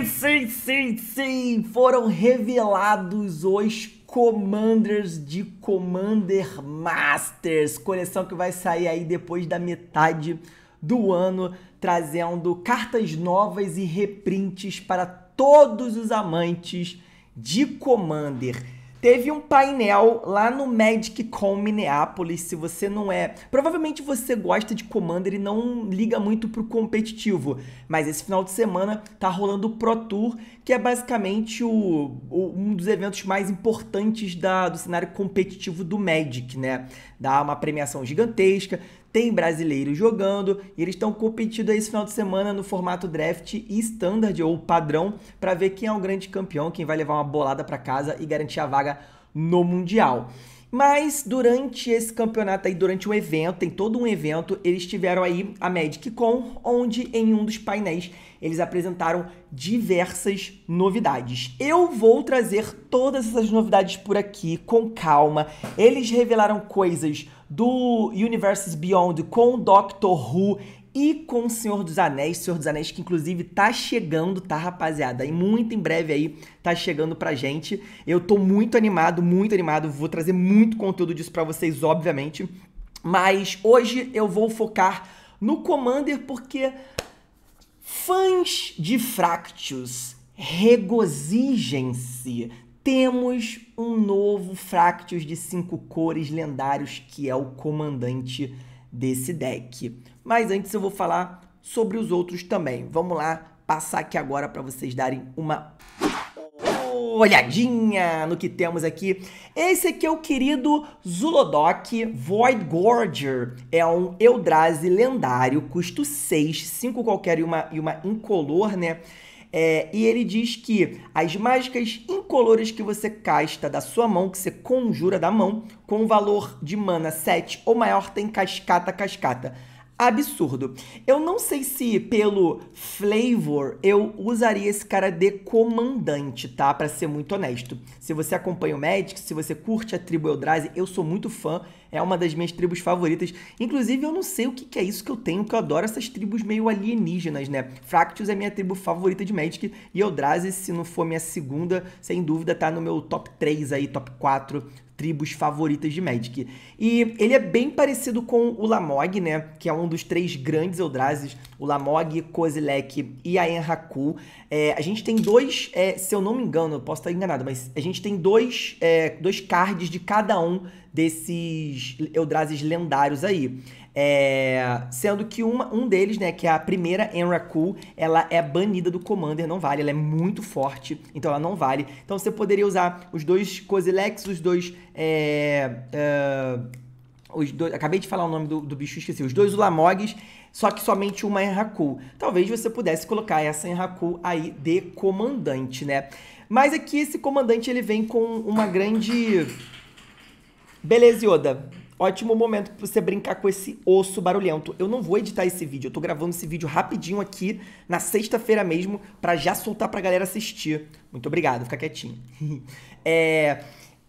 Sim, sim, sim, sim! Foram revelados os Commanders de Commander Masters, coleção que vai sair aí depois da metade do ano, trazendo cartas novas e reprints para todos os amantes de Commander. Teve um painel lá no Magic Con Minneapolis. Se você não é. Provavelmente você gosta de Commander e não liga muito pro competitivo. Mas esse final de semana tá rolando o Pro Tour, que é basicamente o, o um dos eventos mais importantes da, do cenário competitivo do Magic, né? Dá uma premiação gigantesca tem brasileiros jogando e eles estão competindo esse final de semana no formato draft estándar standard ou padrão para ver quem é o grande campeão, quem vai levar uma bolada para casa e garantir a vaga no Mundial. Mas durante esse campeonato aí, durante um evento, tem todo um evento, eles tiveram aí a Magic Con, onde em um dos painéis eles apresentaram diversas novidades. Eu vou trazer todas essas novidades por aqui com calma. Eles revelaram coisas do Universes Beyond com Doctor Who, e com o Senhor dos Anéis, Senhor dos Anéis que inclusive tá chegando, tá rapaziada? E muito em breve aí tá chegando pra gente. Eu tô muito animado, muito animado, vou trazer muito conteúdo disso para vocês, obviamente. Mas hoje eu vou focar no Commander porque fãs de Fractus, regozijem-se. Temos um novo Fractus de cinco cores lendários que é o comandante desse deck. Mas antes eu vou falar sobre os outros também. Vamos lá passar aqui agora para vocês darem uma olhadinha no que temos aqui. Esse aqui é o querido Zulodok Void Gorger. É um Eldrazi lendário, custo 6, 5 qualquer e uma, e uma incolor, né? É, e ele diz que as mágicas incolores que você casta da sua mão, que você conjura da mão, com valor de mana 7 ou maior, tem cascata, cascata absurdo. Eu não sei se pelo flavor eu usaria esse cara de comandante, tá? Para ser muito honesto. Se você acompanha o Magic, se você curte a tribo Eldrazi, eu sou muito fã, é uma das minhas tribos favoritas. Inclusive, eu não sei o que, que é isso que eu tenho, que eu adoro essas tribos meio alienígenas, né? Fractus é minha tribo favorita de Magic e Eldrazi, se não for minha segunda, sem dúvida, tá no meu top 3 aí, top 4 tribos favoritas de Magic. E ele é bem parecido com o Lamog, né? Que é um dos três grandes Eldrazi's, o Lamog, Kozilek e a Enraku. É, a gente tem dois, é, se eu não me engano, eu posso estar enganado, mas a gente tem dois, é, dois cards de cada um desses Eldrazi's lendários aí. É, sendo que uma, um deles, né, que é a primeira Enraku, ela é banida do Commander, não vale, ela é muito forte, então ela não vale. Então você poderia usar os dois Kozilex, os dois. É, é, os dois, acabei de falar o nome do, do bicho, esqueci. Os dois Ulamogs, só que somente uma Enraku. Talvez você pudesse colocar essa Enraku aí de comandante, né? Mas aqui esse comandante ele vem com uma grande. Beleza, Yoda. Ótimo momento para você brincar com esse osso barulhento. Eu não vou editar esse vídeo, eu tô gravando esse vídeo rapidinho aqui na sexta-feira mesmo para já soltar pra galera assistir. Muito obrigado, fica quietinho. é...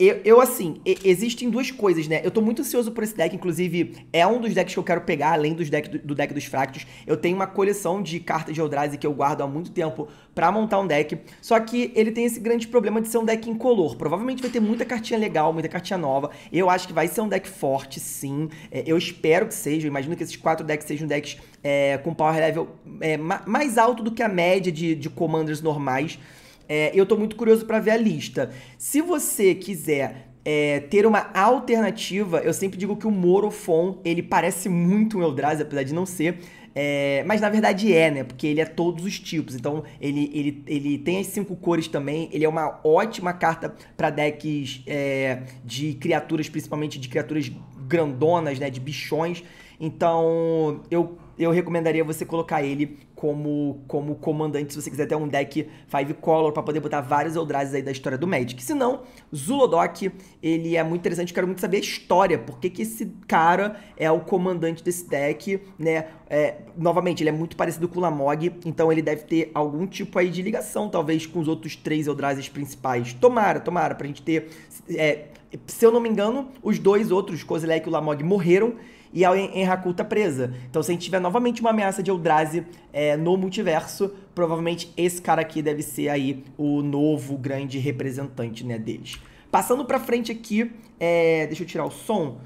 Eu, eu, assim, existem duas coisas, né? Eu tô muito ansioso por esse deck, inclusive é um dos decks que eu quero pegar, além dos deck, do, do deck dos Fractos. Eu tenho uma coleção de cartas de Eldrazi que eu guardo há muito tempo para montar um deck, só que ele tem esse grande problema de ser um deck incolor. Provavelmente vai ter muita cartinha legal, muita cartinha nova. Eu acho que vai ser um deck forte, sim. É, eu espero que seja, eu imagino que esses quatro decks sejam decks é, com power level é, mais alto do que a média de, de commanders normais. É, eu estou muito curioso para ver a lista. Se você quiser é, ter uma alternativa, eu sempre digo que o Morofon, ele parece muito um Eldrazi, apesar de não ser, é, mas na verdade é, né? Porque ele é todos os tipos. Então ele, ele, ele tem as cinco cores também. Ele é uma ótima carta para decks é, de criaturas, principalmente de criaturas grandonas, né? De bichões. Então eu eu recomendaria você colocar ele como, como comandante, se você quiser ter um deck Five Color para poder botar vários Eldrazi aí da história do Magic. Se não, Zulodok, ele é muito interessante, quero muito saber a história, por que esse cara é o comandante desse deck, né? É, novamente, ele é muito parecido com o Lamog, então ele deve ter algum tipo aí de ligação, talvez, com os outros três Eldrazi principais. Tomara, tomara, pra gente ter... É, se eu não me engano, os dois outros, Kozilek e o Lamog, morreram, e a Enraku tá presa. Então, se a gente tiver novamente uma ameaça de Eldrazi é, no multiverso, provavelmente esse cara aqui deve ser aí o novo grande representante né, deles. Passando pra frente aqui, é, deixa eu tirar o som.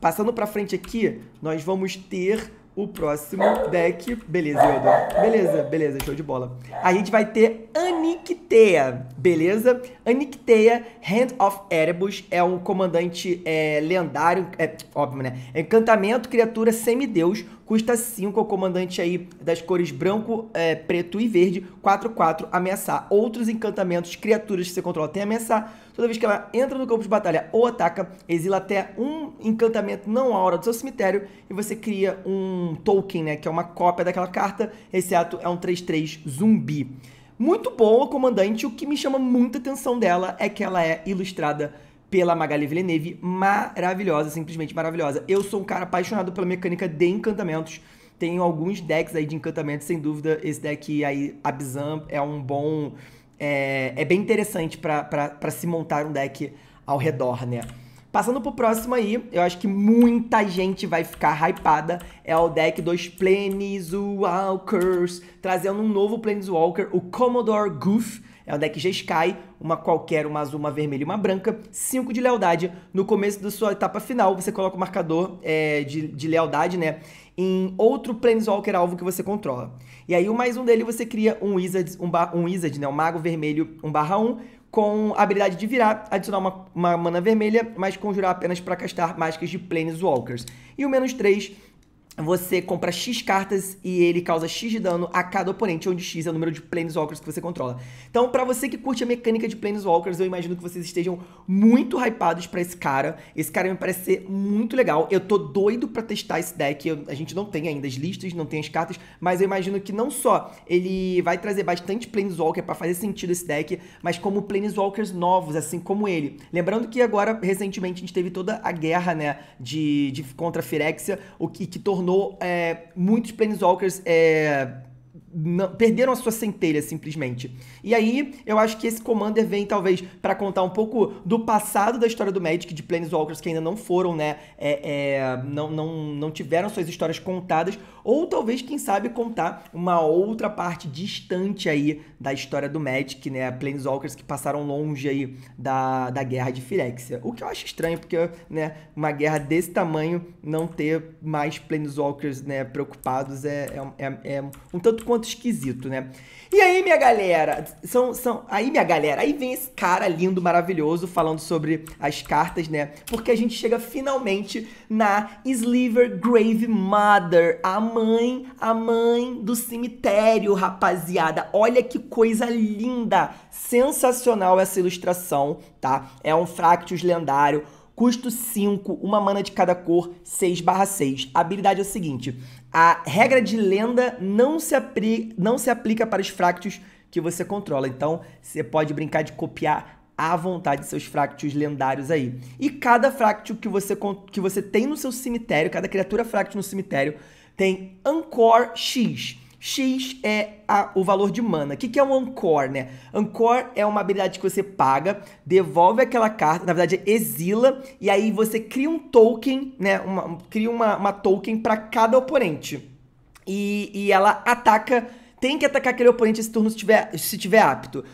Passando pra frente aqui, nós vamos ter o próximo deck. Beleza, Yoda. Beleza, beleza, show de bola. A gente vai ter Anictea, beleza? Anictea, Hand of Erebus, é um comandante é, lendário, é óbvio, né? Encantamento, criatura semideus, custa 5 ao comandante aí das cores branco, é, preto e verde, 4, 4, ameaçar. Outros encantamentos, criaturas que você controla tem ameaçar. Toda vez que ela entra no campo de batalha ou ataca, exila até um encantamento não aura do seu cemitério e você cria um token, né, que é uma cópia daquela carta. Esse ato é um 3-3 zumbi. Muito boa, comandante. O que me chama muita atenção dela é que ela é ilustrada pela Magali Villeneuve, maravilhosa, simplesmente maravilhosa. Eu sou um cara apaixonado pela mecânica de encantamentos. Tenho alguns decks aí de encantamentos, sem dúvida. Esse deck aí, Abzan, é um bom. É, é bem interessante para se montar um deck ao redor, né? Passando pro próximo aí, eu acho que muita gente vai ficar hypada. É o deck dos Planeswalkers, trazendo um novo Planeswalker, o Commodore Goof é o deck G-Sky, uma qualquer, uma azul, uma vermelha e uma branca, 5 de lealdade. No começo da sua etapa final, você coloca o marcador é, de, de lealdade, né? em outro Planeswalker alvo que você controla. E aí, o mais um dele, você cria um Wizard, um, um, wizard, né? um Mago Vermelho 1 barra 1, com a habilidade de virar, adicionar uma, uma mana vermelha, mas conjurar apenas para castar mágicas de Planeswalkers. E o menos 3 você compra X cartas e ele causa X de dano a cada oponente, onde X é o número de Planeswalkers que você controla. Então, para você que curte a mecânica de Planeswalkers, eu imagino que vocês estejam muito hypados para esse cara. Esse cara me parece ser muito legal. Eu tô doido para testar esse deck. Eu, a gente não tem ainda as listas, não tem as cartas, mas eu imagino que não só ele vai trazer bastante Planeswalker para fazer sentido esse deck, mas como Planeswalkers novos, assim como ele. Lembrando que agora, recentemente, a gente teve toda a guerra, né, de, de contra a Firexia, o que, que tornou tornou é, muitos Planeswalkers. É, não, perderam a sua centelha simplesmente. E aí, eu acho que esse Commander vem talvez para contar um pouco do passado da história do Magic, de Planeswalkers que ainda não foram, né? É, é, não, não, não tiveram suas histórias contadas, ou talvez, quem sabe, contar uma outra parte distante aí da história do Magic, né? Planeswalkers que passaram longe aí da, da guerra de Phyrexia. O que eu acho estranho, porque, né, uma guerra desse tamanho não ter mais Planeswalkers, né, preocupados é, é, é, é um tanto quanto esquisito, né? E aí, minha galera, são, são. Aí, minha galera, aí vem esse cara lindo, maravilhoso, falando sobre as cartas, né? Porque a gente chega finalmente na Sliver Grave Mother, a mãe, a mãe do cemitério, rapaziada. Olha que coisa linda, sensacional essa ilustração, tá? É um Fractus lendário, custo 5, uma mana de cada cor, 6 barra 6. A habilidade é o seguinte, a regra de lenda não se, apri não se aplica para os Fractus que você controla, então você pode brincar de copiar à vontade seus fractos lendários aí. E cada fracto que você, que você tem no seu cemitério, cada criatura fracto no cemitério, tem Ancor X. X é a, o valor de mana. O que, que é um Ancor, né? Ancor é uma habilidade que você paga, devolve aquela carta, na verdade exila, e aí você cria um token, né? Uma, cria uma, uma token para cada oponente. E, e ela ataca, tem que atacar aquele oponente esse turno se tiver, se tiver apto.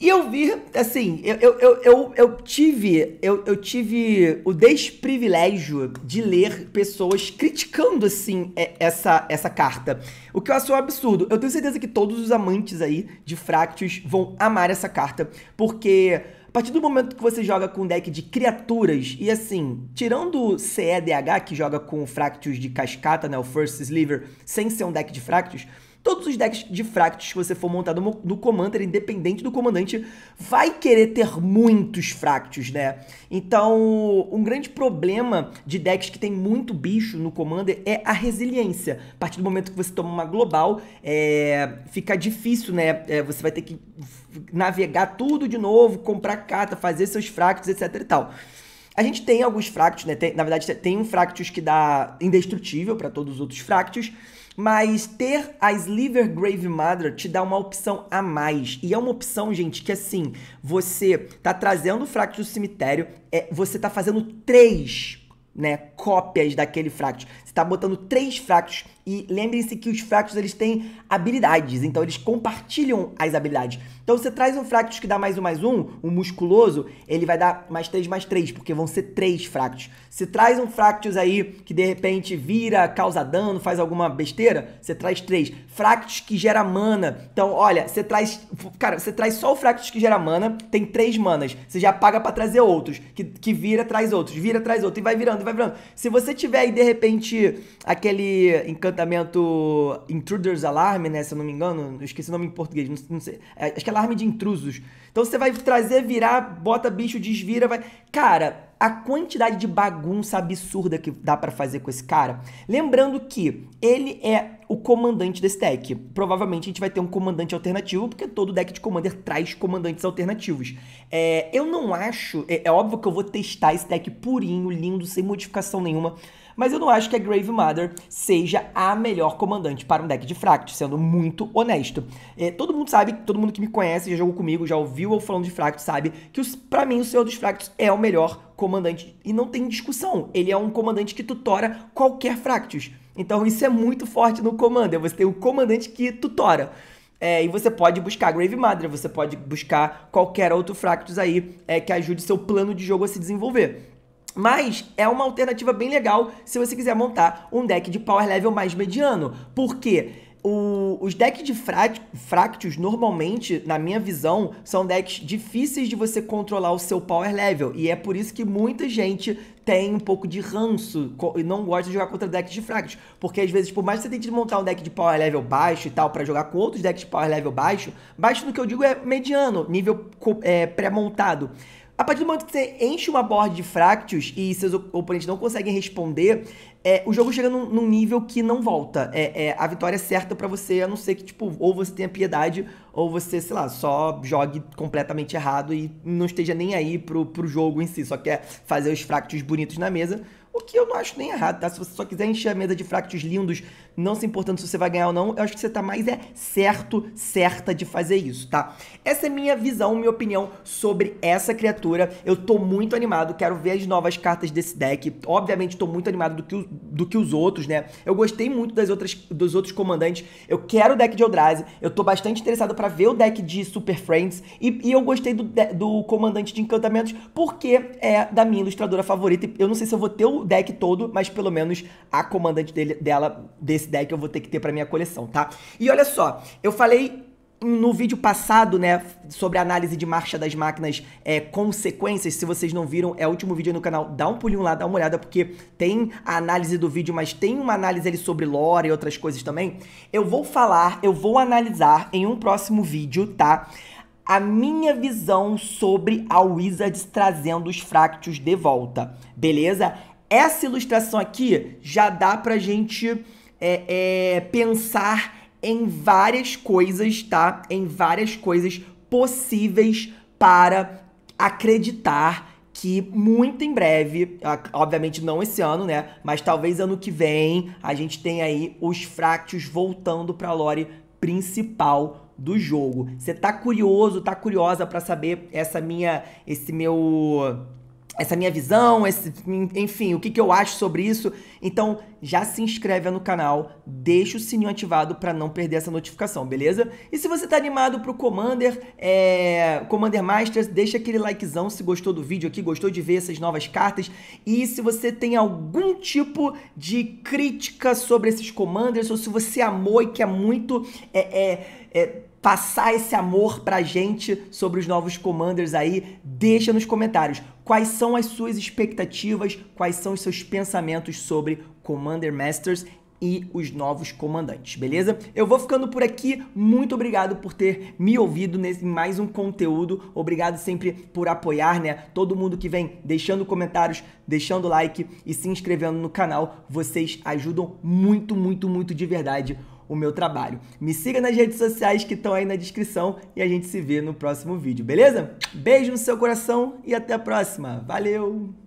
E eu vi, assim, eu, eu, eu, eu, tive eu, eu tive o desprivilégio de ler pessoas criticando, assim, é, essa, essa carta. O que eu acho um absurdo. Eu tenho certeza que todos os amantes aí de Fractus vão amar essa carta, porque a partir do momento que você joga com um deck de criaturas, e assim, tirando o CEDH, que joga com Fractus de cascata, né, o First Sliver, sem ser um deck de Fractus, Todos os decks de fractos que você for montar no, Commander, independente do comandante, vai querer ter muitos fractos, né? Então, um grande problema de decks que tem muito bicho no Commander é a resiliência. A partir do momento que você toma uma global, é, fica difícil, né? É, você vai ter que navegar tudo de novo, comprar carta, fazer seus fractos, etc e tal. A gente tem alguns fractos, né? Tem, na verdade, tem um fractus que dá indestrutível para todos os outros fractos. Mas ter a Sliver Grave Mother te dá uma opção a mais. E é uma opção, gente, que assim, você tá trazendo o fracto do cemitério, é, você tá fazendo três né, cópias daquele fractus. Você tá botando três fractos e lembrem-se que os fractos eles têm habilidades, então eles compartilham as habilidades. Então você traz um fractus que dá mais um mais um, um musculoso, ele vai dar mais três mais três, porque vão ser três fractos. Se traz um fractus aí que de repente vira, causa dano, faz alguma besteira, você traz três. Fractus que gera mana. Então, olha, você traz. Cara, você traz só o fractus que gera mana, tem três manas. Você já paga para trazer outros. Que, que vira, traz outros, vira, traz outro, e vai virando, vai virando. Se você tiver aí, de repente, aquele encanto levantamento Intruders Alarm, né? Se eu não me engano, eu esqueci o nome em português, não, não sei. É, acho que é alarme de intrusos. Então você vai trazer, virar, bota bicho, desvira, vai. Cara, a quantidade de bagunça absurda que dá para fazer com esse cara. Lembrando que ele é o comandante desse deck. Provavelmente a gente vai ter um comandante alternativo, porque todo deck de Commander traz comandantes alternativos. É, eu não acho. É, é óbvio que eu vou testar esse deck purinho, lindo, sem modificação nenhuma mas eu não acho que a Grave Mother seja a melhor comandante para um deck de Fract, sendo muito honesto. É, todo mundo sabe, todo mundo que me conhece, já jogou comigo, já ouviu eu falando de Fract, sabe que para mim o Senhor dos Fractos é o melhor comandante e não tem discussão. Ele é um comandante que tutora qualquer Fractus. Então isso é muito forte no Commander, você tem o um comandante que tutora. É, e você pode buscar Grave Mother, você pode buscar qualquer outro Fractus aí é, que ajude seu plano de jogo a se desenvolver. Mas é uma alternativa bem legal se você quiser montar um deck de power level mais mediano. Porque o, os decks de Fractus, normalmente, na minha visão, são decks difíceis de você controlar o seu power level. E é por isso que muita gente tem um pouco de ranço e não gosta de jogar contra decks de Fractus. Porque às vezes, por mais que você tente montar um deck de power level baixo e tal, para jogar com outros decks de power level baixo, baixo no que eu digo é mediano, nível é, pré-montado. A partir do momento que você enche uma board de fractos e seus oponentes não conseguem responder, é, o jogo chega num, num, nível que não volta. É, é a vitória é certa para você, a não ser que, tipo, ou você tenha piedade, ou você, sei lá, só jogue completamente errado e não esteja nem aí pro, pro jogo em si, só quer fazer os fractos bonitos na mesa o que eu não acho nem errado, tá? Se você só quiser encher a mesa de fractos lindos, não se importando se você vai ganhar ou não, eu acho que você tá mais é certo, certa de fazer isso, tá? Essa é minha visão, minha opinião sobre essa criatura. Eu tô muito animado, quero ver as novas cartas desse deck. Obviamente, tô muito animado do que o do que os outros, né? Eu gostei muito das outras, dos outros comandantes. Eu quero o deck de Eldrazi. Eu tô bastante interessado para ver o deck de Super Friends. E, e eu gostei do, do comandante de encantamentos porque é da minha ilustradora favorita. Eu não sei se eu vou ter o deck todo, mas pelo menos a comandante dele, dela, desse deck, eu vou ter que ter pra minha coleção, tá? E olha só, eu falei no vídeo passado, né, sobre análise de marcha das máquinas, é, consequências, se vocês não viram, é o último vídeo no canal, dá um pulinho lá, dá uma olhada, porque tem a análise do vídeo, mas tem uma análise ali sobre lore e outras coisas também. Eu vou falar, eu vou analisar em um próximo vídeo, tá? A minha visão sobre a Wizards trazendo os Fractus de volta, beleza? Essa ilustração aqui já dá pra gente é, é, pensar em várias coisas, tá? Em várias coisas possíveis para acreditar que muito em breve, obviamente não esse ano, né? Mas talvez ano que vem a gente tenha aí os Fractos voltando para a lore principal do jogo. Você tá curioso, tá curiosa para saber essa minha esse meu essa minha visão, esse, enfim, o que, que eu acho sobre isso. Então, já se inscreve no canal, deixa o sininho ativado para não perder essa notificação, beleza? E se você tá animado pro Commander, é, Commander Masters, deixa aquele likezão se gostou do vídeo aqui, gostou de ver essas novas cartas. E se você tem algum tipo de crítica sobre esses Commanders, ou se você amou e quer muito... É, é, é passar esse amor pra gente sobre os novos Commanders aí, deixa nos comentários quais são as suas expectativas, quais são os seus pensamentos sobre Commander Masters e os novos comandantes, beleza? Eu vou ficando por aqui. Muito obrigado por ter me ouvido nesse mais um conteúdo. Obrigado sempre por apoiar, né? Todo mundo que vem deixando comentários, deixando like e se inscrevendo no canal. Vocês ajudam muito, muito, muito de verdade o meu trabalho. Me siga nas redes sociais que estão aí na descrição e a gente se vê no próximo vídeo, beleza? Beijo no seu coração e até a próxima. Valeu!